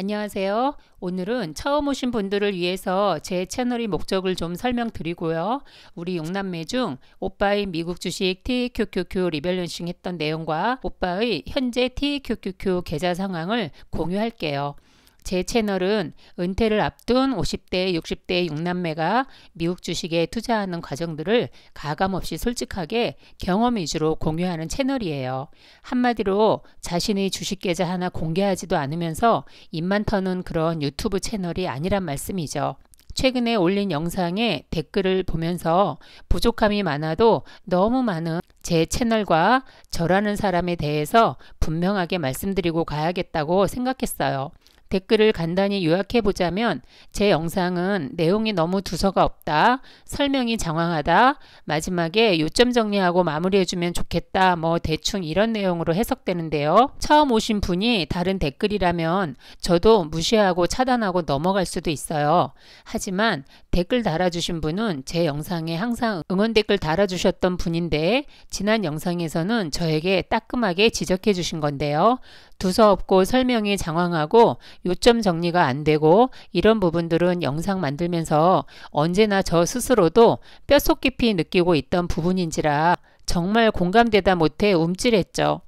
안녕하세요. 오늘은 처음 오신 분들을 위해서 제 채널의 목적을 좀 설명드리고요. 우리 용남매 중 오빠의 미국 주식 TQQQ 리밸런싱 했던 내용과 오빠의 현재 TQQQ 계좌 상황을 공유할게요. 제 채널은 은퇴를 앞둔 50대, 60대 6남매가 미국 주식에 투자하는 과정들을 가감없이 솔직하게 경험 위주로 공유하는 채널이에요. 한마디로 자신의 주식 계좌 하나 공개하지도 않으면서 입만 터는 그런 유튜브 채널이 아니란 말씀이죠. 최근에 올린 영상에 댓글을 보면서 부족함이 많아도 너무 많은 제 채널과 저라는 사람에 대해서 분명하게 말씀드리고 가야겠다고 생각했어요. 댓글을 간단히 요약해보자면 제 영상은 내용이 너무 두서가 없다, 설명이 장황하다, 마지막에 요점 정리하고 마무리해주면 좋겠다, 뭐 대충 이런 내용으로 해석되는데요. 처음 오신 분이 다른 댓글이라면 저도 무시하고 차단하고 넘어갈 수도 있어요. 하지만 댓글 달아주신 분은 제 영상에 항상 응원 댓글 달아주셨던 분인데 지난 영상에서는 저에게 따끔하게 지적해 주신 건데요. 두서없고 설명이 장황하고 요점 정리가 안 되고 이런 부분들은 영상 만들면서 언제나 저 스스로도 뼛속 깊이 느끼고 있던 부분인지라 정말 공감되다 못해 움찔했죠.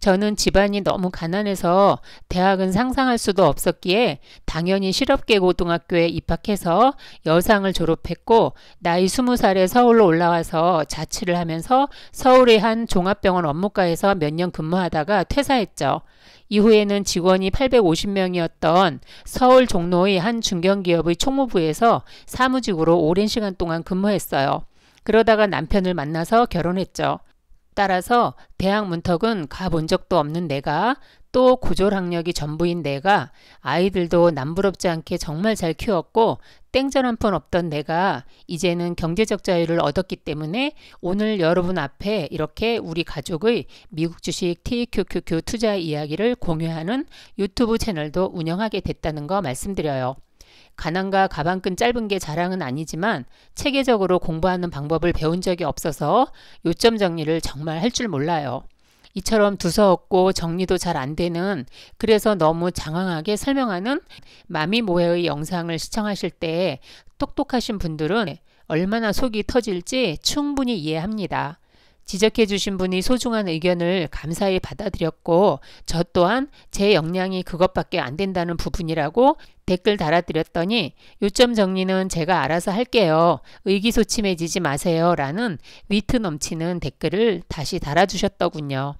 저는 집안이 너무 가난해서 대학은 상상할 수도 없었기에 당연히 실업계 고등학교에 입학해서 여상을 졸업했고 나이 스무 살에 서울로 올라와서 자취를 하면서 서울의 한 종합병원 업무과에서 몇 년 근무하다가 퇴사했죠. 이후에는 직원이 850명이었던 서울 종로의 한 중견기업의 총무부에서 사무직으로 오랜 시간 동안 근무했어요. 그러다가 남편을 만나서 결혼했죠. 따라서 대학 문턱은 가본 적도 없는 내가 또 고졸학력이 전부인 내가 아이들도 남부럽지 않게 정말 잘 키웠고 땡전 한 푼 없던 내가 이제는 경제적 자유를 얻었기 때문에 오늘 여러분 앞에 이렇게 우리 가족의 미국 주식 TQQQ 투자 이야기를 공유하는 유튜브 채널도 운영하게 됐다는 거 말씀드려요. 가난과 가방끈 짧은 게 자랑은 아니지만 체계적으로 공부하는 방법을 배운 적이 없어서 요점 정리를 정말 할 줄 몰라요. 이처럼 두서없고 정리도 잘 안 되는 그래서 너무 장황하게 설명하는 마미모해의 영상을 시청하실 때 똑똑하신 분들은 얼마나 속이 터질지 충분히 이해합니다. 지적해 주신 분이 소중한 의견을 감사히 받아들였고 저 또한 제 역량이 그것밖에 안 된다는 부분이라고 댓글 달아드렸더니 요점 정리는 제가 알아서 할게요. 의기소침해지지 마세요. 라는 위트 넘치는 댓글을 다시 달아주셨더군요.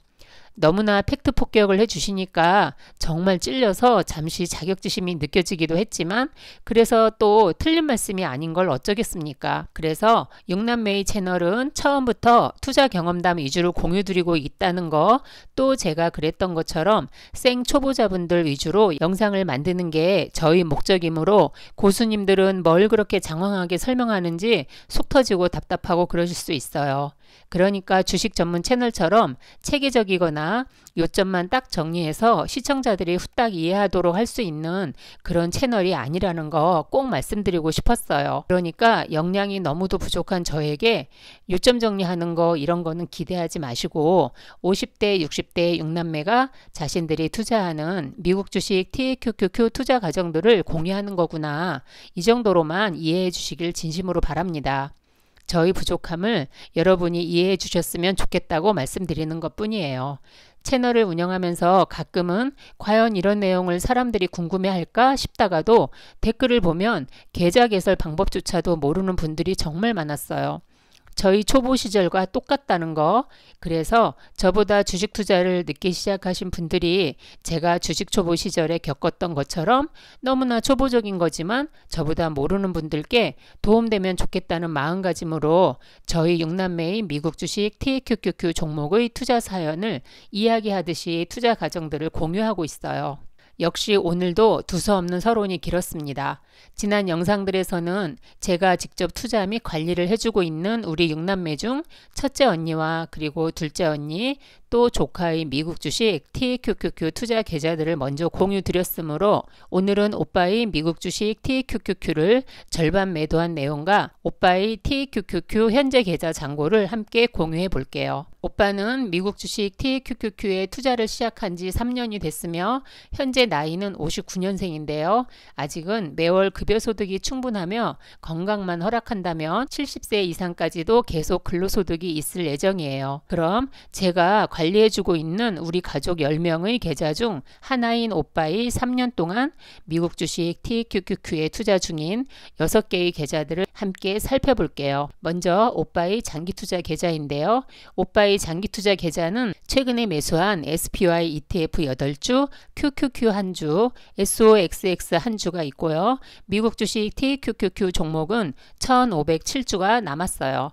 너무나 팩트 폭격을 해주시니까 정말 찔려서 잠시 자격지심이 느껴지기도 했지만 그래서 또 틀린 말씀이 아닌 걸 어쩌겠습니까? 그래서 육남매의 채널은 처음부터 투자 경험담 위주로 공유드리고 있다는 거 또 제가 그랬던 것처럼 생 초보자분들 위주로 영상을 만드는 게 저희 목적이므로 고수님들은 뭘 그렇게 장황하게 설명하는지 속 터지고 답답하고 그러실 수 있어요. 그러니까 주식 전문 채널처럼 체계적이거나 요점만 딱 정리해서 시청자들이 후딱 이해하도록 할 수 있는 그런 채널이 아니라는 거 꼭 말씀드리고 싶었어요. 그러니까 역량이 너무도 부족한 저에게 요점 정리하는 거 이런 거는 기대하지 마시고 50대, 60대 6남매가 자신들이 투자하는 미국 주식 TQQQ 투자 과정들을 공유하는 거구나. 이 정도로만 이해해 주시길 진심으로 바랍니다. 저희 부족함을 여러분이 이해해 주셨으면 좋겠다고 말씀드리는 것 뿐이에요. 채널을 운영하면서 가끔은 과연 이런 내용을 사람들이 궁금해할까 싶다가도 댓글을 보면 계좌 개설 방법조차도 모르는 분들이 정말 많았어요. 저희 초보 시절과 똑같다는 거. 그래서 저보다 주식 투자를 늦게 시작하신 분들이 제가 주식 초보 시절에 겪었던 것처럼 너무나 초보적인 거지만 저보다 모르는 분들께 도움되면 좋겠다는 마음가짐으로 저희 6남매인 미국 주식 TQQQ 종목의 투자 사연을 이야기하듯이 투자 과정들을 공유하고 있어요. 역시 오늘도 두서없는 서론이 길었습니다. 지난 영상들에서는 제가 직접 투자 및 관리를 해주고 있는 우리 6남매 중 첫째 언니와 그리고 둘째 언니, 또 조카의 미국 주식 TQQQ 투자 계좌들을 먼저 공유 드렸으므로 오늘은 오빠의 미국 주식 TQQQ를 절반 매도한 내용과 오빠의 TQQQ 현재 계좌 잔고를 함께 공유해 볼게요. 오빠는 미국 주식 TQQQ에 투자를 시작한 지 3년이 됐으며 현재 나이는 59년생인데요. 아직은 매월 급여 소득이 충분하며 건강만 허락한다면 70세 이상까지도 계속 근로소득이 있을 예정이에요. 그럼 제가 관 관리해주고 있는 우리 가족 10명의 계좌 중 하나인 오빠의 3년 동안 미국 주식 TQQQ에 투자 중인 6개의 계좌들을 함께 살펴볼게요. 먼저 오빠의 장기 투자 계좌인데요. 오빠의 장기 투자 계좌는 최근에 매수한 SPY ETF 8주, QQQ 한 주, SOXX 한 주가 있고요. 미국 주식 TQQQ 종목은 1,507주가 남았어요.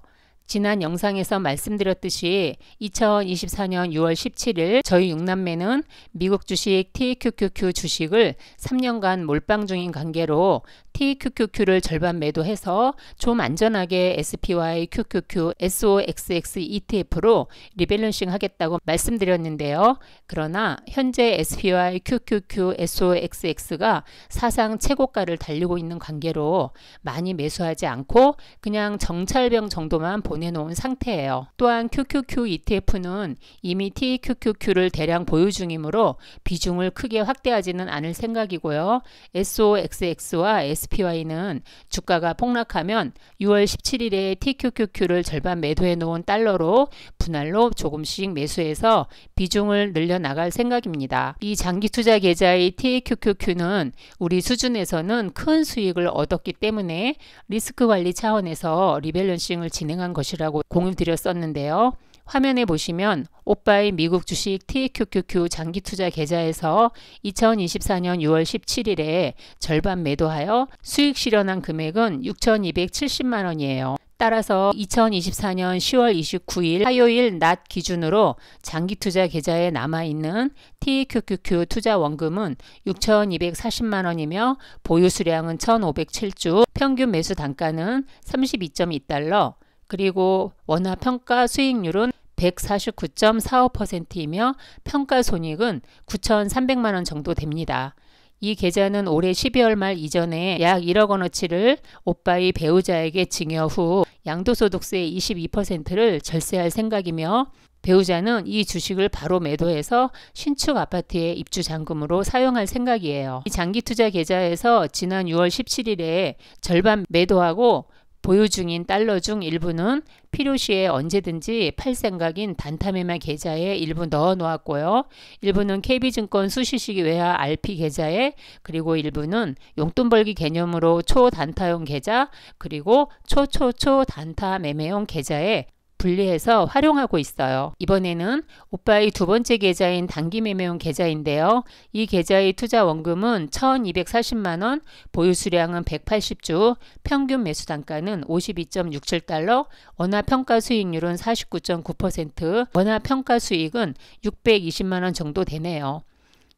지난 영상에서 말씀드렸듯이 2024년 6월 17일 저희 6남매는 미국 주식 TQQQ 주식을 3년간 몰빵 중인 관계로 TQQQ를 절반 매도해서 좀 안전하게 SPY, QQQ, SOXX, ETF로 리밸런싱 하겠다고 말씀드렸는데요. 그러나 현재 SPY, QQQ, SOXX가 사상 최고가를 달리고 있는 관계로 많이 매수하지 않고 그냥 정찰병 정도만 보내놓은 상태예요. 또한 QQQ ETF는 이미 TQQQ를 대량 보유 중이므로 비중을 크게 확대하지는 않을 생각이고요. SOXX와 s SPY는 주가가 폭락하면 6월 17일에 TQQQ를 절반 매도해 놓은 달러로 분할로 조금씩 매수해서 비중을 늘려나갈 생각입니다. 이 장기 투자 계좌의 TQQQ는 우리 수준에서는 큰 수익을 얻었기 때문에 리스크 관리 차원에서 리밸런싱을 진행한 것이라고 공유드렸었는데요. 화면에 보시면 오빠의 미국 주식 TQQQ 장기 투자 계좌에서 2024년 6월 17일에 절반 매도하여 수익 실현한 금액은 6,270만 원이에요. 따라서 2024년 10월 29일 화요일 낮 기준으로 장기 투자 계좌에 남아 있는 TQQQ 투자 원금은 6,240만 원이며 보유 수량은 1,507주, 평균 매수 단가는 32.2달러, 그리고 원화 평가 수익률은 149.45%이며 평가 손익은 9,300만 원 정도 됩니다. 이 계좌는 올해 12월 말 이전에 약 1억 원어치를 오빠의 배우자에게 증여 후 양도소득세의 22%를 절세할 생각이며 배우자는 이 주식을 바로 매도해서 신축 아파트의 입주 잔금으로 사용할 생각이에요. 이 장기 투자 계좌에서 지난 6월 17일에 절반 매도하고 보유 중인 달러 중 일부는 필요시에 언제든지 팔 생각인 단타매매 계좌에 일부 넣어 놓았고요. 일부는 KB증권 수시식 외화 RP 계좌에 그리고 일부는 용돈 벌기 개념으로 초단타용 계좌 그리고 초초초 단타 매매용 계좌에 분리해서 활용하고 있어요. 이번에는 오빠의 두 번째 계좌인 단기 매매용 계좌인데요. 이 계좌의 투자 원금은 1240만원, 보유 수량은 180주, 평균 매수 단가는 52.67달러, 원화 평가 수익률은 49.9%, 원화 평가 수익은 620만원 정도 되네요.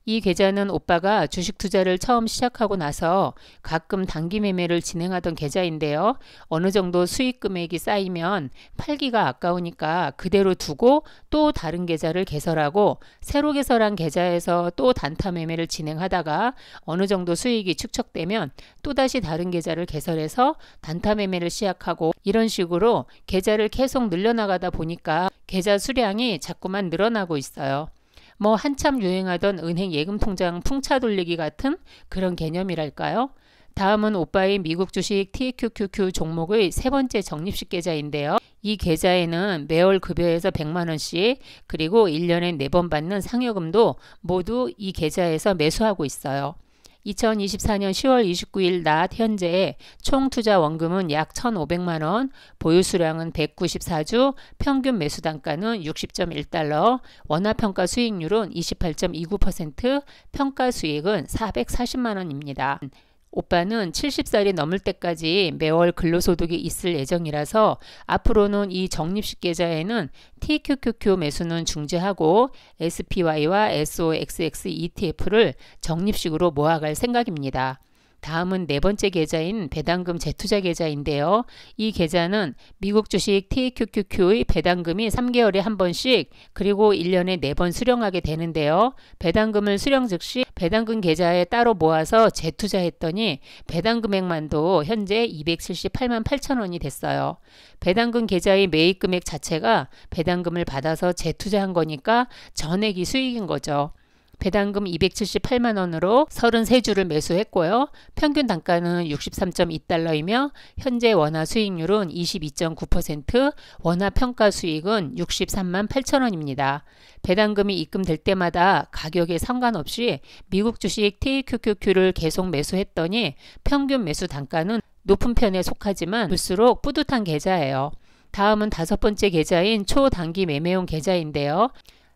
이 계좌는 오빠가 주식 투자를 처음 시작하고 나서 가끔 단기 매매를 진행하던 계좌인데요. 어느 정도 수익 금액이 쌓이면 팔기가 아까우니까 그대로 두고 또 다른 계좌를 개설하고 새로 개설한 계좌에서 또 단타 매매를 진행하다가 어느 정도 수익이 축적되면 또다시 다른 계좌를 개설해서 단타 매매를 시작하고 이런 식으로 계좌를 계속 늘려나가다 보니까 계좌 수량이 자꾸만 늘어나고 있어요. 뭐 한참 유행하던 은행 예금 통장 풍차 돌리기 같은 그런 개념이랄까요? 다음은 오빠의 미국 주식 TQQQ 종목의 세 번째 적립식 계좌인데요. 이 계좌에는 매월 급여에서 100만원씩 그리고 1년에 4번 받는 상여금도 모두 이 계좌에서 매수하고 있어요. 2024년 10월 29일 낮 현재 총 투자 원금은 약 1,500만 원, 보유 수량은 194주, 평균 매수 단가는 60.1달러, 원화 평가 수익률은 28.29%, 평가 수익은 440만 원입니다. 오빠는 70살이 넘을 때까지 매월 근로소득이 있을 예정이라서 앞으로는 이 적립식 계좌에는 TQQQ 매수는 중지하고 SPY와 SOXX ETF를 적립식으로 모아갈 생각입니다. 다음은 네 번째 계좌인 배당금 재투자 계좌인데요. 이 계좌는 미국 주식 TQQQ의 배당금이 3개월에 한 번씩 그리고 1년에 4번 수령하게 되는데요. 배당금을 수령 즉시 배당금 계좌에 따로 모아서 재투자했더니 배당금액만도 현재 278만 8천 원이 됐어요. 배당금 계좌의 매입 금액 자체가 배당금을 받아서 재투자한 거니까 전액이 수익인 거죠. 배당금 278만 원으로 33주를 매수했고요. 평균 단가는 63.2달러이며 현재 원화 수익률은 22.9%, 원화 평가 수익은 63만 8천 원입니다. 배당금이 입금될 때마다 가격에 상관없이 미국 주식 TQQQ를 계속 매수했더니 평균 매수 단가는 높은 편에 속하지만 볼수록 뿌듯한 계좌예요. 다음은 다섯 번째 계좌인 초단기 매매용 계좌인데요.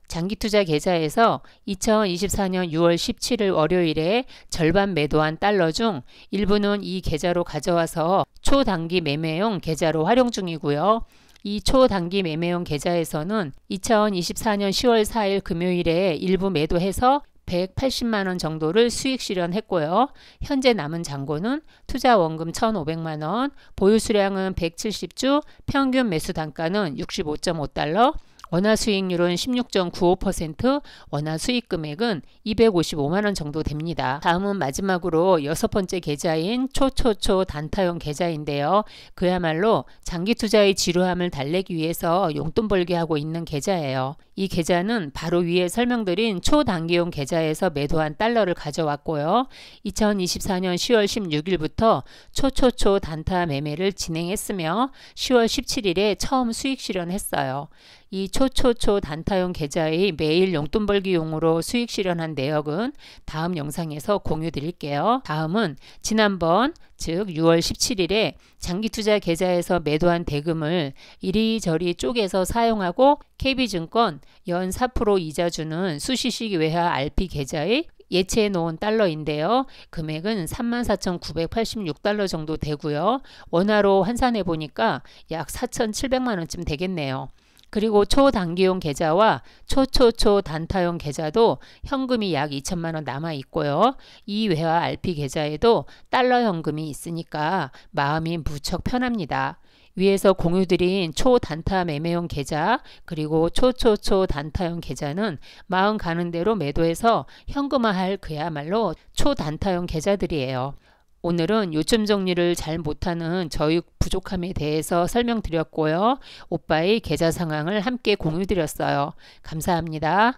장기투자 계좌에서 2024년 6월 17일 월요일에 절반 매도한 달러 중 일부는 이 계좌로 가져와서 초단기 매매용 계좌로 활용 중이고요. 이 초단기 매매용 계좌에서는 2024년 10월 4일 금요일에 일부 매도해서 180만원 정도를 수익 실현했고요. 현재 남은 잔고는 투자원금 1,500만원, 보유수량은 170주, 평균 매수 단가는 65.5달러, 원화 수익률은 16.95%, 원화 수익 금액은 255만 원 정도 됩니다. 다음은 마지막으로 여섯 번째 계좌인 초초초 단타형 계좌인데요. 그야말로 장기 투자의 지루함을 달래기 위해서 용돈 벌게 하고 있는 계좌예요. 이 계좌는 바로 위에 설명드린 초단기용 계좌에서 매도한 달러를 가져왔고요. 2024년 10월 16일부터 초초초 단타 매매를 진행했으며 10월 17일에 처음 수익 실현했어요. 이 초초초 단타용 계좌의 매일 용돈 벌기용으로 수익 실현한 내역은 다음 영상에서 공유 드릴게요. 다음은 지난번 즉 6월 17일에 장기투자 계좌에서 매도한 대금을 이리저리 쪼개서 사용하고 KB증권 연 4% 이자 주는 수시식 외화 RP 계좌에 예치해 놓은 달러인데요. 금액은 34,986달러 정도 되고요. 원화로 환산해 보니까 약 4,700만 원쯤 되겠네요. 그리고 초단기용 계좌와 초초초 단타용 계좌도 현금이 약 2천만 원 남아 있고요. 이외화 RP 계좌에도 달러 현금이 있으니까 마음이 무척 편합니다. 위에서 공유드린 초단타 매매용 계좌 그리고 초초초 단타용 계좌는 마음 가는 대로 매도해서 현금화할 그야말로 초단타용 계좌들이에요. 오늘은 요즘 정리를 잘 못하는 저희 부족함에 대해서 설명드렸고요. 오빠의 계좌 상황을 함께 공유드렸어요. 감사합니다.